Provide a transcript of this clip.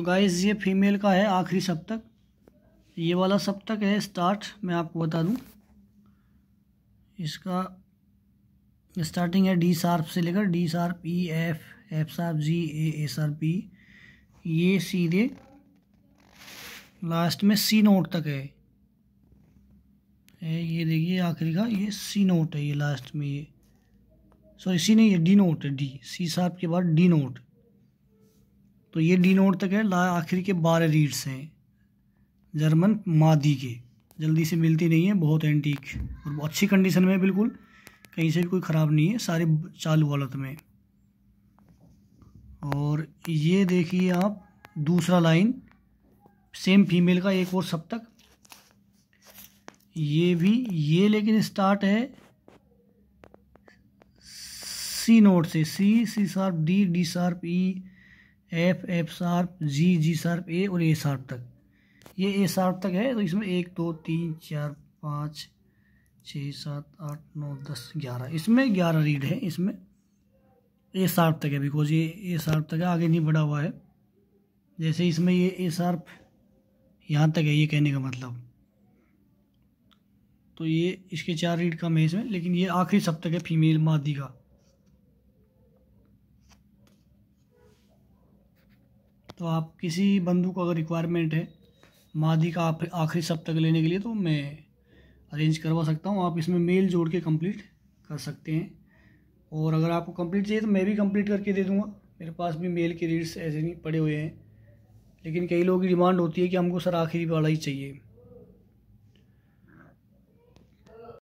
तो गाइस ये फीमेल का है आखिरी सप्तक ये वाला सप्तक है स्टार्ट मैं आपको बता दूं इसका स्टार्टिंग है डी सार्प से लेकर D sharp E F F sharp G A A sharp पी ये सीधे लास्ट में सी नोट तक है ये देखिए आखिरी का ये सी नोट है ये लास्ट में ये सॉरी सी नहीं ये डी नोट है डी सी सार्प के बाद डी नोट तो ये डी नोट तक है ला आखिर के बारह रीड्स हैं जर्मन मादी के जल्दी से मिलती नहीं है बहुत एंटीक और अच्छी कंडीशन में बिल्कुल कहीं से भी कोई ख़राब नहीं है सारे चालू हालत में और ये देखिए आप दूसरा लाइन सेम फीमेल का एक और सब तक ये भी ये लेकिन स्टार्ट है सी नोट से C C sharp D D sharp E e, F F sharp G G sharp A और ए शार्प तक ये ए शार्प तक है तो इसमें एक दो तीन चार पाँच छः सात आठ नौ दस ग्यारह इसमें ग्यारह रीड है इसमें ए शार्प तक है बिकॉज ये ए शार्प तक है आगे नहीं बढ़ा हुआ है जैसे इसमें ये ए शार्प यहाँ तक है ये कहने का मतलब तो ये इसके चार रीड कम है इसमें लेकिन ये आखिरी सब तक है फीमेल मादी का तो आप किसी बंधु को अगर रिक्वायरमेंट है मादी का आप आखिरी सब तक लेने के लिए तो मैं अरेंज करवा सकता हूँ आप इसमें मेल जोड़ के कंप्लीट कर सकते हैं और अगर आपको कंप्लीट चाहिए तो मैं भी कंप्लीट करके दे दूँगा मेरे पास भी मेल के रीड्स ऐसे नहीं पड़े हुए हैं लेकिन कई लोगों की डिमांड होती है कि हमको सर आखिरी वाला ही चाहिए